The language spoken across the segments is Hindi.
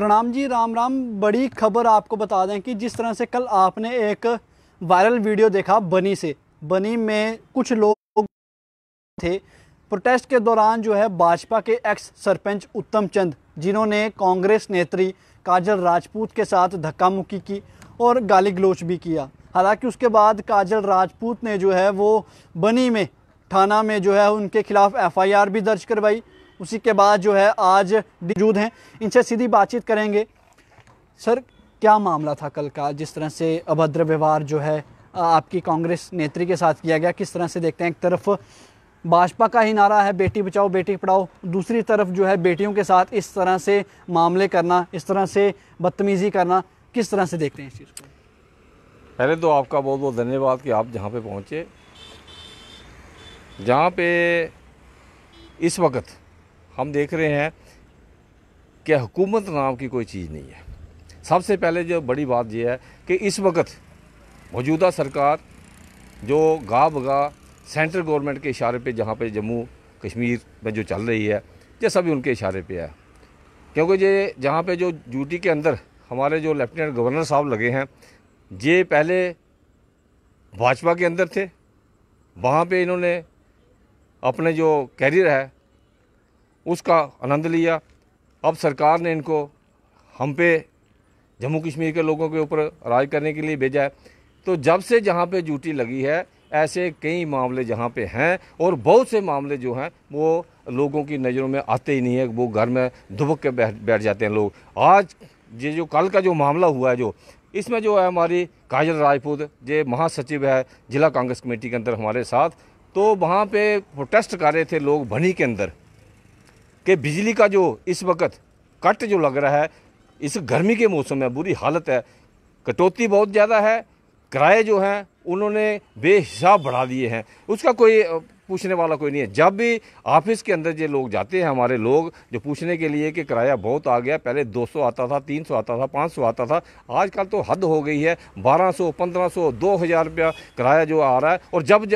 प्रणाम जी राम राम बड़ी खबर आपको बता दें कि जिस तरह से कल आपने एक वायरल वीडियो देखा बनी से बनी में कुछ लोग थे प्रोटेस्ट के दौरान जो है भाजपा के एक्स सरपंच उत्तम चंद जिन्होंने कांग्रेस नेत्री काजल राजपूत के साथ धक्का मुक्की की और गाली गलोच भी किया हालांकि उसके बाद काजल राजपूत ने जो है वो बनी में थाना में जो है उनके खिलाफ एफआईआर भी दर्ज करवाई उसी के बाद जो है आज मौजूद हैं इनसे सीधी बातचीत करेंगे सर क्या मामला था कल का जिस तरह से अभद्र व्यवहार जो है आपकी कांग्रेस नेत्री के साथ किया गया किस तरह से देखते हैं एक तरफ भाजपा का ही नारा है बेटी बचाओ बेटी पढ़ाओ दूसरी तरफ जो है बेटियों के साथ इस तरह से मामले करना इस तरह से बदतमीज़ी करना किस तरह से देखते हैं इस चीज़ को पहले तो आपका बहुत बहुत धन्यवाद कि आप जहाँ पे पहुँचे जहाँ पे इस वक्त हम देख रहे हैं कि हुकूमत नाम की कोई चीज़ नहीं है सबसे पहले जो बड़ी बात यह है कि इस वक्त मौजूदा सरकार जो गा बगा सेंट्रल गवर्नमेंट के इशारे पे जहाँ पे जम्मू कश्मीर में जो चल रही है ये सभी उनके इशारे पे है क्योंकि ये जहाँ पे जो ड्यूटी के अंदर हमारे जो लेफ्टिनेंट गवर्नर साहब लगे हैं ये पहले भाजपा के अंदर थे वहाँ पे इन्होंने अपने जो कैरियर है उसका आनंद लिया अब सरकार ने इनको हम पे जम्मू कश्मीर के लोगों के ऊपर राज करने के लिए भेजा है तो जब से जहाँ पे ड्यूटी लगी है ऐसे कई मामले जहाँ पे हैं और बहुत से मामले जो हैं वो लोगों की नज़रों में आते ही नहीं है वो घर में दुबक के बैठ बैठ जाते हैं लोग आज ये जो कल का जो मामला हुआ है जो इसमें जो है हमारी काजल राजपूत जे महासचिव है जिला कांग्रेस कमेटी के अंदर हमारे साथ तो वहाँ पे प्रोटेस्ट कर रहे थे लोग भनी के अंदर कि बिजली का जो इस वक्त कट जो लग रहा है इस गर्मी के मौसम में बुरी हालत है कटौती बहुत ज़्यादा है किराए जो हैं उन्होंने बेहिसाब बढ़ा दिए हैं उसका कोई पूछने वाला कोई नहीं है जब भी ऑफिस के अंदर जो लोग जाते हैं हमारे लोग जो पूछने के लिए कि किराया बहुत आ गया पहले 200 आता था 300 आता था 500 आता था आजकल तो हद हो गई है 1200 1500 2000 रुपया किराया जो आ रहा है और जब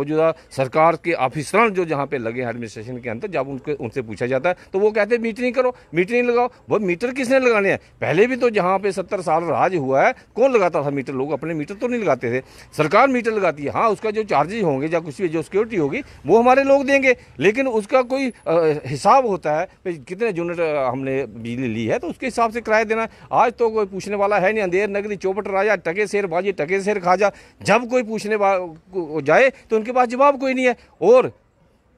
मौजूदा सरकार के ऑफिसर जो जहाँ पर लगे हैं एडमिनिस्ट्रेशन के अंदर जब उनके उनसे पूछा जाता है तो वो कहते हैं मीटरिंग करो मीटरिंग लगाओ वो मीटर किसने लगाने हैं पहले भी तो जहाँ पर सत्तर साल राज हुआ है कौन लगाता था मीटर लोग अपने मीटर तो नहीं लगाते थे सरकार मीटर लगाती है हाँ उसका जो चार्जेज होंगे या कुछ भी जो उसके सिक्योरिटी होगी वो हमारे लोग देंगे लेकिन उसका कोई हिसाब होता है कितने यूनिट हमने बिजली ली है तो उसके हिसाब से किराया देना आज तो कोई पूछने वाला है नहीं अंधेर नगरी चौपट राजा टके शेर बाजी टके शेर खाजा जब कोई पूछने जाए तो उनके पास जवाब कोई नहीं है और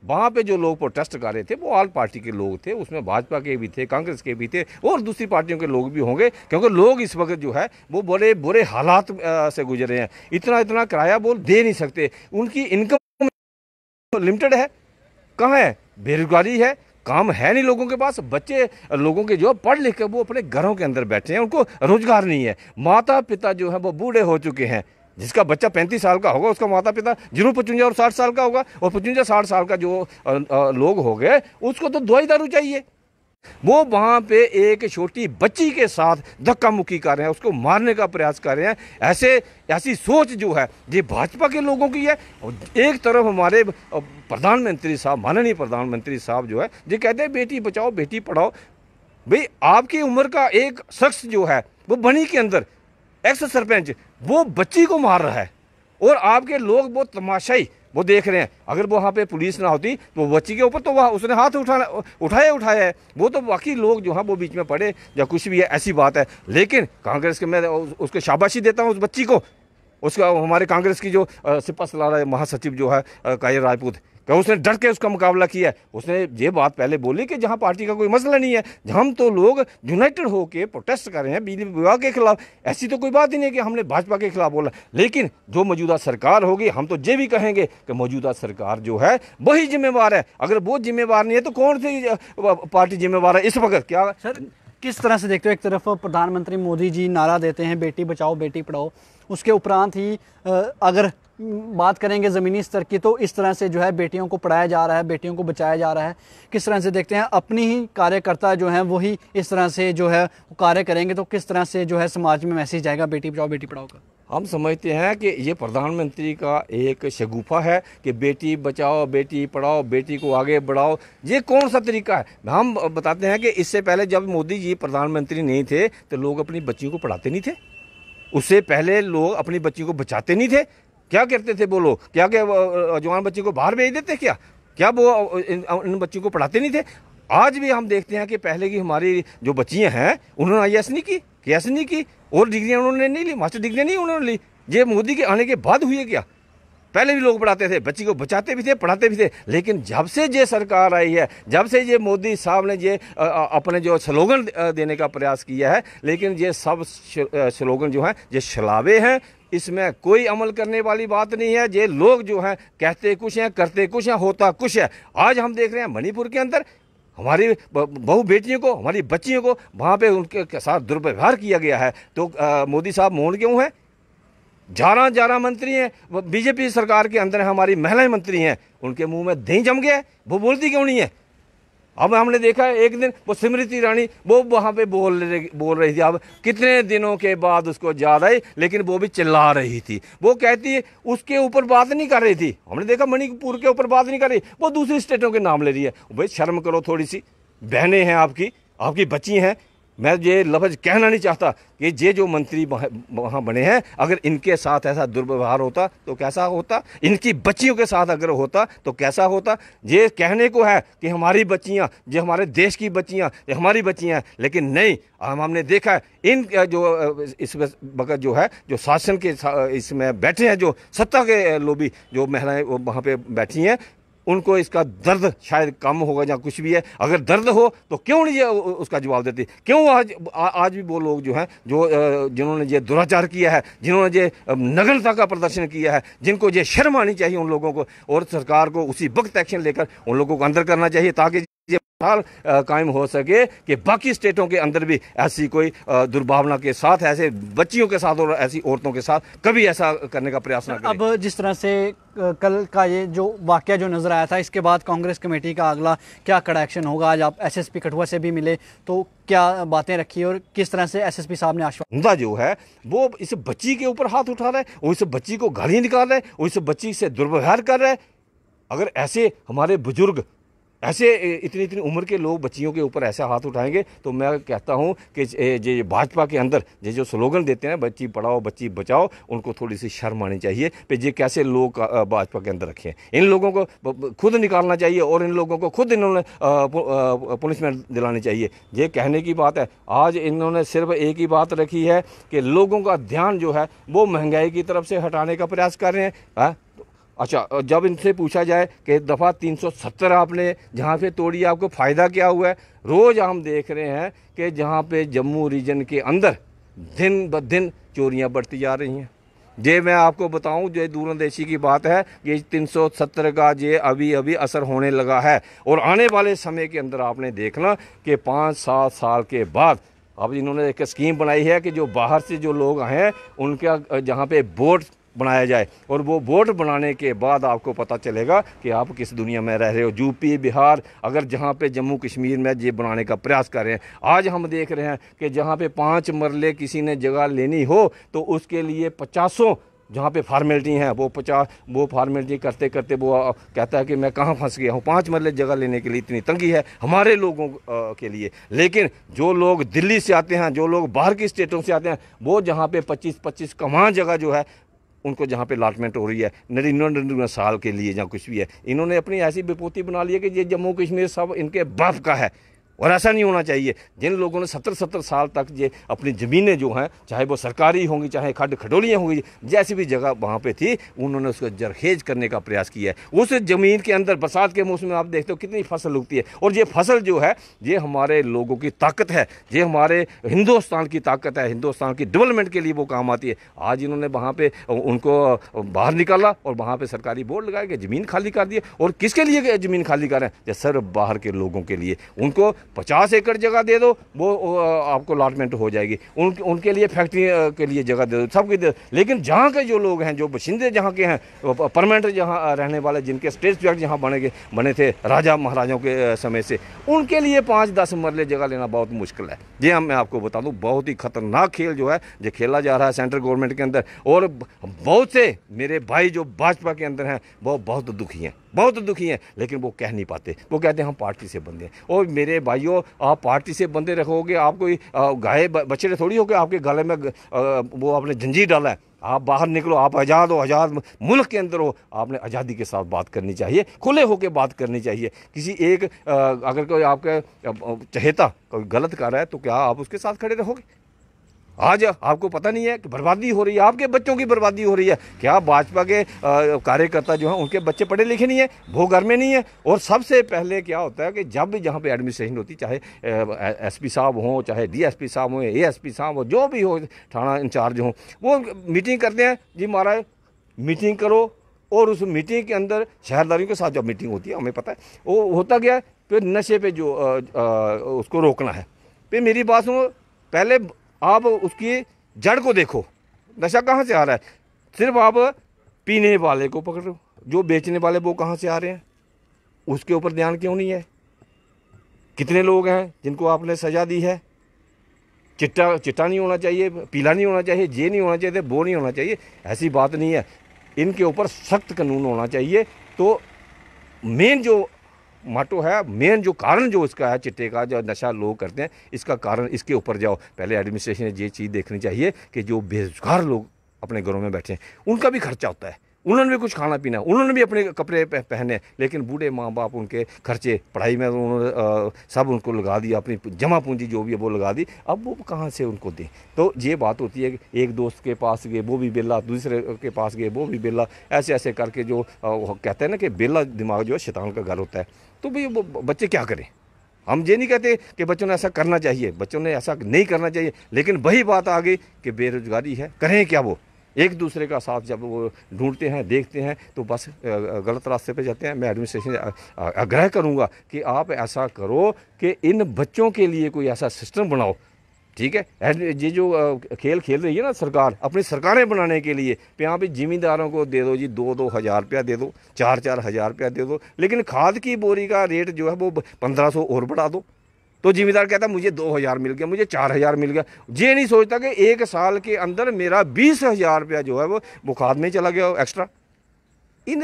वहाँ पे जो लोग प्रोटेस्ट कर रहे थे वो ऑल पार्टी के लोग थे उसमें भाजपा के भी थे कांग्रेस के भी थे और दूसरी पार्टियों के लोग भी होंगे क्योंकि लोग इस वक्त जो है वो बड़े बुरे हालात से गुजरे हैं इतना इतना किराया बोल दे नहीं सकते उनकी इनकम तो लिमिटेड है कहाँ है बेरोजगारी है काम है नहीं लोगों के पास बच्चे लोगों के जो पढ़ लिख के वो अपने घरों के अंदर बैठे हैं उनको रोजगार नहीं है माता पिता जो है वो बूढ़े हो चुके हैं जिसका बच्चा पैंतीस साल का होगा उसका माता पिता जरूर पचुंजा और साठ साल का होगा और पचुंजा साठ साल का जो लोग हो गए उसको तो दुआई दारू चाहिए वो वहाँ पे एक छोटी बच्ची के साथ धक्का मुक्की कर रहे हैं उसको मारने का प्रयास कर रहे हैं ऐसे ऐसी सोच जो है ये भाजपा के लोगों की है और एक तरफ हमारे प्रधानमंत्री साहब माननीय प्रधानमंत्री साहब जो है ये कहते हैं बेटी बचाओ बेटी पढ़ाओ भाई आपकी उम्र का एक शख्स जो है वो बनी के अंदर एक्स सरपंच वो बच्ची को मार रहा है और आपके लोग बहुत तमाशाई वो देख रहे हैं अगर वो वहाँ पे पुलिस ना होती तो बच्ची के ऊपर तो वह उसने हाथ उठाना उठाए उठाया है वो तो बाकी लोग जो हैं वो बीच में पड़े या कुछ भी है ऐसी बात है लेकिन कांग्रेस के मैं उसको शाबाशी देता हूँ उस बच्ची को उसका हमारे कांग्रेस की जो सिपा सलारा महासचिव जो है कायर राजपूत क्या उसने डर के उसका मुकाबला किया है उसने ये बात पहले बोली कि जहाँ पार्टी का कोई मसला नहीं है हम तो लोग यूनाइटेड होकर प्रोटेस्ट कर रहे हैं बीजेपी विभाग के खिलाफ ऐसी तो कोई बात ही नहीं कि हमने भाजपा के खिलाफ बोला लेकिन जो मौजूदा सरकार होगी हम तो ये भी कहेंगे कि मौजूदा सरकार जो है वही जिम्मेवार है अगर वो जिम्मेवार नहीं है तो कौन सी पार्टी जिम्मेवार है इस वक्त क्या सर किस तरह से देखते हो एक तरफ प्रधानमंत्री मोदी जी नारा देते हैं बेटी बचाओ बेटी पढ़ाओ उसके उपरांत ही अगर बात करेंगे ज़मीनी स्तर की तो इस तरह से जो है बेटियों को पढ़ाया जा रहा है बेटियों को बचाया जा रहा है किस तरह से देखते हैं अपनी ही कार्यकर्ता जो है वही इस तरह से जो है कार्य करेंगे तो किस तरह से जो है समाज में मैसेज जाएगा बेटी बचाओ बेटी पढ़ाओ का हम समझते हैं कि ये प्रधानमंत्री का एक शगुफा है कि बेटी बचाओ बेटी पढ़ाओ बेटी को आगे बढ़ाओ ये कौन सा तरीका है हम बताते हैं कि इससे पहले जब मोदी जी प्रधानमंत्री नहीं थे तो लोग अपनी बच्चियों को पढ़ाते नहीं थे उससे पहले लोग अपनी बच्ची को बचाते नहीं थे क्या करते थे बोलो क्या क्या जवान बच्चे को बाहर भेज देते क्या क्या वो इन, इन बच्चों को पढ़ाते नहीं थे आज भी हम देखते हैं कि पहले की हमारी जो बच्चियां हैं उन्होंने आई नहीं की कैस नहीं की और डिग्रियाँ उन्होंने नहीं ली मास्टर डिग्रियाँ नहीं उन्होंने ली ये मोदी के आने के बाद हुई है क्या पहले भी लोग पढ़ाते थे बच्ची को बचाते भी थे पढ़ाते भी थे लेकिन जब से ये सरकार आई है जब से ये मोदी साहब ने ये अपने जो स्लोगन देने का प्रयास किया है लेकिन ये सब स्लोगन जो हैं ये शलावे हैं इसमें कोई अमल करने वाली बात नहीं है ये लोग जो हैं कहते कुछ हैं करते कुछ हैं होता कुछ है आज हम देख रहे हैं मणिपुर के अंदर हमारी बहु बेटियों को हमारी बच्चियों को वहाँ पे उनके साथ दुर्व्यवहार किया गया है तो मोदी साहब मोड़ क्यों हैं ग्यारह ग्यारह मंत्री हैं बीजेपी सरकार के अंदर हमारी महिलाएं मंत्री हैं उनके मुंह में दही जम गया वो बोलती क्यों नहीं है अब हमने देखा एक दिन वो स्मृति ईरानी वो वहाँ पे बोल रही बोल रही थी अब कितने दिनों के बाद उसको याद आई लेकिन वो भी चिल्ला रही थी वो कहती है उसके ऊपर बात नहीं कर रही थी हमने देखा मणिपुर के ऊपर बात नहीं कर रही वो दूसरी स्टेटों के नाम ले रही है भाई शर्म करो थोड़ी सी बहनें हैं आपकी आपकी बच्ची हैं मैं ये लफ्ज़ कहना नहीं चाहता कि ये जो मंत्री वहाँ बने हैं अगर इनके साथ ऐसा दुर्व्यवहार होता तो कैसा होता इनकी बच्चियों के साथ अगर होता तो कैसा होता ये कहने को है कि हमारी बच्चियाँ ये हमारे देश की बच्चियाँ ये हमारी बच्चियाँ हैं लेकिन नहीं हम हमने देखा है इन जो इस वक्त जो है जो शासन के इसमें बैठे हैं जो सत्ता के लोभी जो महिलाएं वहाँ पर बैठी हैं उनको इसका दर्द शायद कम होगा या कुछ भी है अगर दर्द हो तो क्यों नहीं ये उसका जवाब देती क्यों आज आ, आज भी वो लोग जो हैं जो जिन्होंने ये दुराचार किया है जिन्होंने ये नग्नता का प्रदर्शन किया है जिनको ये शर्म आनी चाहिए उन लोगों को और सरकार को उसी वक्त एक्शन लेकर उन लोगों को अंदर करना चाहिए ताकि हड़ताल कायम हो सके कि बाकी स्टेटों के अंदर भी ऐसी कोई दुर्भावना के साथ ऐसे बच्चियों के साथ और ऐसी औरतों के साथ कभी ऐसा करने का प्रयास ना अब जिस तरह से कल का ये जो वाक्य जो नज़र आया था इसके बाद कांग्रेस कमेटी का अगला क्या कड़ा एक्शन होगा आज आप एस एस पी कठुआ से भी मिले तो क्या बातें रखी और किस तरह से एस एस पी साहब ने आश्वासन जो है वो इस बच्ची के ऊपर हाथ उठा रहे है और इस बच्ची को गाली निकाल रहे है और इस बच्ची से दुर्व्यवहार कर रहे अगर ऐसे हमारे बुजुर्ग ऐसे इतनी इतनी उम्र के लोग बच्चियों के ऊपर ऐसा हाथ उठाएंगे तो मैं कहता हूँ कि ये भाजपा के अंदर ये जो स्लोगन देते हैं बच्ची पढ़ाओ बच्ची बचाओ उनको थोड़ी सी शर्म आनी चाहिए कि ये कैसे लोग भाजपा के अंदर रखें इन लोगों को खुद निकालना चाहिए और इन लोगों को खुद इन्होंने पुनिशमेंट दिलानी चाहिए ये कहने की बात है आज इन्होंने सिर्फ एक ही बात रखी है कि लोगों का ध्यान जो है वो महंगाई की तरफ से हटाने का प्रयास कर रहे हैं हाँ? अच्छा जब इनसे पूछा जाए कि दफ़ा 370 आपने जहाँ से तोड़ी आपको फ़ायदा क्या हुआ है रोज़ हम देख रहे हैं कि जहाँ पे जम्मू रीजन के अंदर दिन ब दिन चोरियाँ बढ़ती जा रही हैं जे मैं आपको बताऊं जो दूरंदेशी की बात है ये 370 का ये अभी अभी असर होने लगा है और आने वाले समय के अंदर आपने देखना कि पाँच सात साल के बाद अब इन्होंने एक स्कीम बनाई है कि जो बाहर से जो लोग आए हैं उनका जहाँ पे बोट बनाया जाए और वो बोर्ड बनाने के बाद आपको पता चलेगा कि आप किस दुनिया में रह रहे हो यूपी बिहार अगर जहाँ पे जम्मू कश्मीर में ये बनाने का प्रयास कर रहे हैं आज हम देख रहे हैं कि जहाँ पे पाँच मरले किसी ने जगह लेनी हो तो उसके लिए पचासों जहाँ पे फार्मेलिटी हैं वो पचास वो फार्मेलिटी करते करते वो कहता है कि मैं कहाँ फंस गया हूँ पाँच मरले जगह लेने के लिए इतनी तंगी है हमारे लोगों के लिए लेकिन जो लोग दिल्ली से आते हैं जो लोग बाहर की स्टेटों से आते हैं वो जहाँ पे पच्चीस पच्चीस कमां जगह जो है उनको जहाँ पे अलाटमेंट हो रही है नड़िन्नवे नड़िन्नवे साल के लिए जहाँ कुछ भी है इन्होंने अपनी ऐसी बेपोती बना ली है कि ये जम्मू कश्मीर सब इनके बाप का है और ऐसा नहीं होना चाहिए जिन लोगों ने सत्तर सत्तर साल तक ये अपनी ज़मीनें जो हैं चाहे वो सरकारी होंगी चाहे खड खडोलियाँ होंगी जैसी भी जगह वहाँ पे थी उन्होंने उसको जरखेज करने का प्रयास किया है उस ज़मीन के अंदर बरसात के मौसम में आप देखते हो कितनी फसल उगती है और ये फसल जो है ये हमारे लोगों की ताकत है ये हमारे हिंदुस्तान की ताकत है हिंदुस्तान की डेवलपमेंट के लिए वो काम आती है आज इन्होंने वहाँ पर उनको बाहर निकाला और वहाँ पर सरकारी बोर्ड लगाया कि ज़मीन खाली कर दिए और किसके लिए ज़मीन खाली करें जैसे बाहर के लोगों के लिए उनको पचास एकड़ जगह दे दो वो आपको अलाटमेंट हो जाएगी उन उनके लिए फैक्ट्री के लिए जगह दे दो कुछ दे दो लेकिन जहाँ के जो लोग हैं जो बशिंदे जहाँ के हैं परमानेंट जहाँ रहने वाले जिनके स्टेट प्रोजेक्ट जहाँ बने बने थे राजा महाराजाओं के समय से उनके लिए पाँच दस मरले जगह लेना बहुत मुश्किल है ये हम मैं आपको बता दूँ बहुत ही खतरनाक खेल जो है जो खेला जा रहा है सेंट्रल गवर्नमेंट के अंदर और बहुत से मेरे भाई जो भाजपा के अंदर हैं वो बहुत दुखी हैं बहुत दुखी हैं लेकिन वो कह नहीं पाते वो कहते हैं हम पार्टी से बंदे हैं और मेरे भाई भाइयों आप पार्टी से बंदे रखोगे आप कोई गाय बछड़े थोड़ी हो गए आपके गले में वो आपने जंजीर डाला है आप बाहर निकलो आप आज़ाद हो आज़ाद मुल्क के अंदर हो आपने आज़ादी के साथ बात करनी चाहिए खुले होकर बात करनी चाहिए किसी एक अगर कोई आपका चहेता कोई गलत कर रहा है तो क्या आप उसके साथ खड़े रहोगे आज आपको पता नहीं है कि बर्बादी हो रही है आपके बच्चों की बर्बादी हो रही है क्या भाजपा के कार्यकर्ता जो हैं उनके बच्चे पढ़े लिखे नहीं हैं वो घर में नहीं है और सबसे पहले क्या होता है कि जब भी जहाँ पे एडमिनिस्ट्रेशन होती चाहे एसपी साहब हों चाहे डीएसपी साहब हों एएसपी साहब हो जो भी हो थाना इंचार्ज हों वो मीटिंग करते हैं जी महाराज मीटिंग करो और उस मीटिंग के अंदर शहरदारियों के साथ जब मीटिंग होती है हमें पता है वो होता गया फिर नशे पर जो उसको रोकना है फिर मेरी बात सुनो पहले आप उसकी जड़ को देखो नशा कहाँ से आ रहा है सिर्फ आप पीने वाले को पकड़ रहे हो जो बेचने वाले वो कहाँ से आ रहे हैं उसके ऊपर ध्यान क्यों नहीं है कितने लोग हैं जिनको आपने सज़ा दी है चिट्टा चिट्टा नहीं होना चाहिए पीला नहीं होना चाहिए ये नहीं होना चाहिए वो नहीं होना चाहिए ऐसी बात नहीं है इनके ऊपर सख्त कानून होना चाहिए तो मेन जो माटो है मेन जो कारण जो इसका है चिट्टे का जो नशा लोग करते हैं इसका कारण इसके ऊपर जाओ पहले एडमिनिस्ट्रेशन ये चीज़ देखनी चाहिए कि जो बेरोजगार लोग अपने घरों में बैठे हैं उनका भी खर्चा होता है उन्होंने भी कुछ खाना पीना उन्होंने भी अपने कपड़े पहने लेकिन बूढ़े माँ बाप उनके खर्चे पढ़ाई में उन्होंने सब उनको लगा दिया अपनी जमा पूंजी जो भी है वो लगा दी अब वो कहाँ से उनको दें तो ये बात होती है कि एक दोस्त के पास गए वो भी बेला दूसरे के पास गए वो भी बेला ऐसे ऐसे करके जो कहते हैं ना कि बेला दिमाग जो है शैतान का घर होता है तो भाई बच्चे क्या करें हम ये नहीं कहते कि बच्चों ने ऐसा करना चाहिए बच्चों ने ऐसा नहीं करना चाहिए लेकिन वही बात आ गई कि बेरोजगारी है करें क्या वो एक दूसरे का साथ जब वो ढूंढते हैं देखते हैं तो बस गलत रास्ते पे जाते हैं मैं एडमिनिस्ट्रेशन आग्रह करूँगा कि आप ऐसा करो कि इन बच्चों के लिए कोई ऐसा सिस्टम बनाओ ठीक है ये जो खेल खेल रही है ना सरकार अपनी सरकारें बनाने के लिए यहाँ पे जिमींदारों को दे दो जी दो दो हज़ार रुपया दे दो चार चार हज़ार रुपया दे दो लेकिन खाद की बोरी का रेट जो है वो पंद्रह सौ और बढ़ा दो तो जिम्मेदार कहता मुझे दो हज़ार मिल गया मुझे चार हज़ार मिल गया ये नहीं सोचता कि एक साल के अंदर मेरा बीस हज़ार रुपया जो है वो मुखाद में चला गया एक्स्ट्रा इन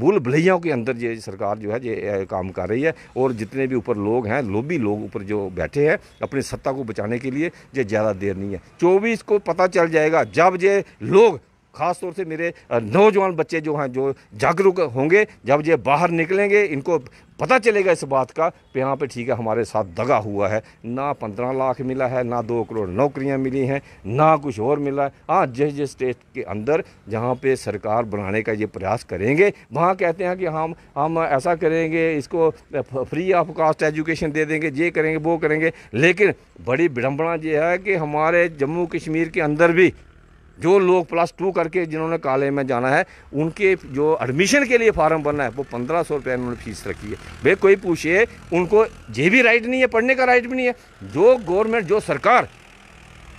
भूल भलैयाओं के अंदर ये सरकार जो है ये काम कर रही है और जितने भी ऊपर लोग हैं लोभी लोग ऊपर जो बैठे हैं अपनी सत्ता को बचाने के लिए ये ज़्यादा देर नहीं है चौबीस को पता चल जाएगा जब ये लोग ख़ास तौर से मेरे नौजवान बच्चे जो हैं जो जागरूक होंगे जब ये बाहर निकलेंगे इनको पता चलेगा इस बात का कि यहाँ पे ठीक है हमारे साथ दगा हुआ है ना पंद्रह लाख मिला है ना दो करोड़ नौकरियाँ मिली हैं ना कुछ और मिला है हाँ जिस जिस स्टेट के अंदर जहाँ पे सरकार बनाने का ये प्रयास करेंगे वहाँ कहते हैं कि हम हम ऐसा करेंगे इसको फ्री ऑफ कास्ट एजुकेशन दे देंगे ये करेंगे वो करेंगे लेकिन बड़ी विडम्बना ये है कि हमारे जम्मू कश्मीर के अंदर भी जो लोग प्लस टू करके जिन्होंने कॉलेज में जाना है उनके जो एडमिशन के लिए फार्म भरना है वो पंद्रह सौ रुपया इन्होंने फीस रखी है भाई कोई पूछे उनको ये भी राइट नहीं है पढ़ने का राइट भी नहीं है जो गवर्नमेंट जो सरकार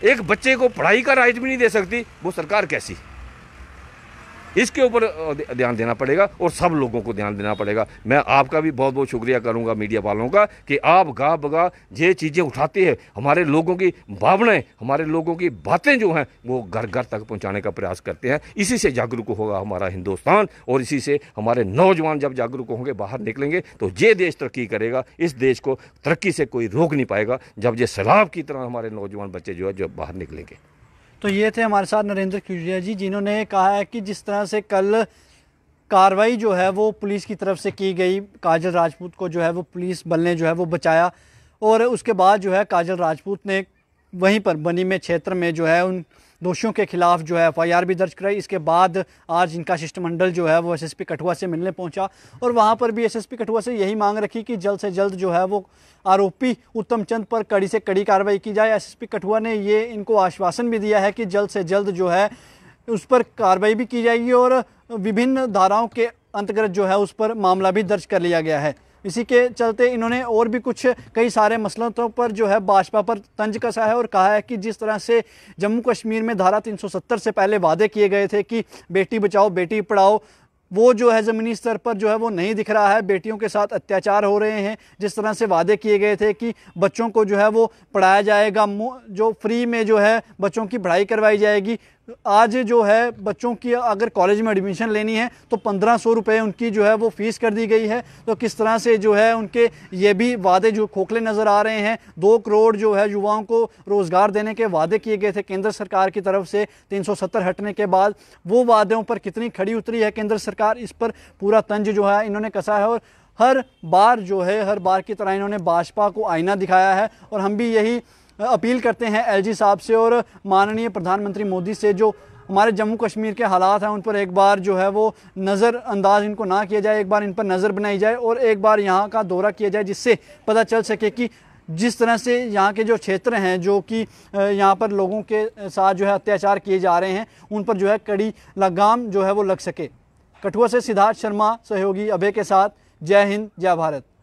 एक बच्चे को पढ़ाई का राइट भी नहीं दे सकती वो सरकार कैसी इसके ऊपर ध्यान देना पड़ेगा और सब लोगों को ध्यान देना पड़ेगा मैं आपका भी बहुत बहुत शुक्रिया करूँगा मीडिया वालों का कि आप गा बगा ये चीज़ें उठाती है हमारे लोगों की भावनाएँ हमारे लोगों की बातें जो हैं वो घर घर तक पहुँचाने का प्रयास करते हैं इसी से जागरूक होगा हमारा हिंदुस्तान और इसी से हमारे नौजवान जब जागरूक होंगे बाहर निकलेंगे तो ये देश तरक्की करेगा इस देश को तरक्की से कोई रोक नहीं पाएगा जब ये सैलाब की तरह हमारे नौजवान बच्चे जो है जो बाहर निकलेंगे तो ये थे हमारे साथ नरेंद्र खिजरिया जी जिन्होंने कहा है कि जिस तरह से कल कार्रवाई जो है वो पुलिस की तरफ से की गई काजल राजपूत को जो है वो पुलिस बल ने जो है वो बचाया और उसके बाद जो है काजल राजपूत ने वहीं पर बनी में क्षेत्र में जो है उन दोषियों के खिलाफ जो है एफ भी दर्ज कराई इसके बाद आज इनका शिष्टमंडल जो है वो एस कठुआ से मिलने पहुँचा और वहाँ पर भी एस कठुआ से यही मांग रखी कि जल्द से जल्द जो है वो आरोपी उत्तम चंद पर कड़ी से कड़ी कार्रवाई की जाए एस कठुआ ने ये इनको आश्वासन भी दिया है कि जल्द से जल्द जो है उस पर कार्रवाई भी की जाएगी और विभिन्न धाराओं के अंतर्गत जो है उस पर मामला भी दर्ज कर लिया गया है इसी के चलते इन्होंने और भी कुछ कई सारे मसलों तो पर जो है भाजपा पर तंज कसा है और कहा है कि जिस तरह से जम्मू कश्मीर में धारा 370 से पहले वादे किए गए थे कि बेटी बचाओ बेटी पढ़ाओ वो जो है ज़मीनी स्तर पर जो है वो नहीं दिख रहा है बेटियों के साथ अत्याचार हो रहे हैं जिस तरह से वादे किए गए थे कि बच्चों को जो है वो पढ़ाया जाएगा जो फ्री में जो है बच्चों की पढ़ाई करवाई जाएगी आज जो है बच्चों की अगर कॉलेज में एडमिशन लेनी है तो पंद्रह सौ रुपये उनकी जो है वो फ़ीस कर दी गई है तो किस तरह से जो है उनके ये भी वादे जो खोखले नज़र आ रहे हैं दो करोड़ जो है युवाओं को रोज़गार देने के वादे किए गए थे केंद्र सरकार की तरफ से तीन सौ सत्तर हटने के बाद वो वादों पर कितनी खड़ी उतरी है केंद्र सरकार इस पर पूरा तंज जो है इन्होंने कसा है और हर बार जो है हर बार की तरह इन्होंने भाजपा को आईना दिखाया है और हम भी यही अपील करते हैं एलजी साहब से और माननीय प्रधानमंत्री मोदी से जो हमारे जम्मू कश्मीर के हालात हैं उन पर एक बार जो है वो नज़रअंदाज इनको ना किया जाए एक बार इन पर नज़र बनाई जाए और एक बार यहाँ का दौरा किया जाए जिससे पता चल सके कि जिस तरह से यहाँ के जो क्षेत्र हैं जो कि यहाँ पर लोगों के साथ जो है अत्याचार किए जा रहे हैं उन पर जो है कड़ी लगाम जो है वो लग सके कठुआ से सिद्धार्थ शर्मा सहयोगी अभय के साथ जय हिंद जय भारत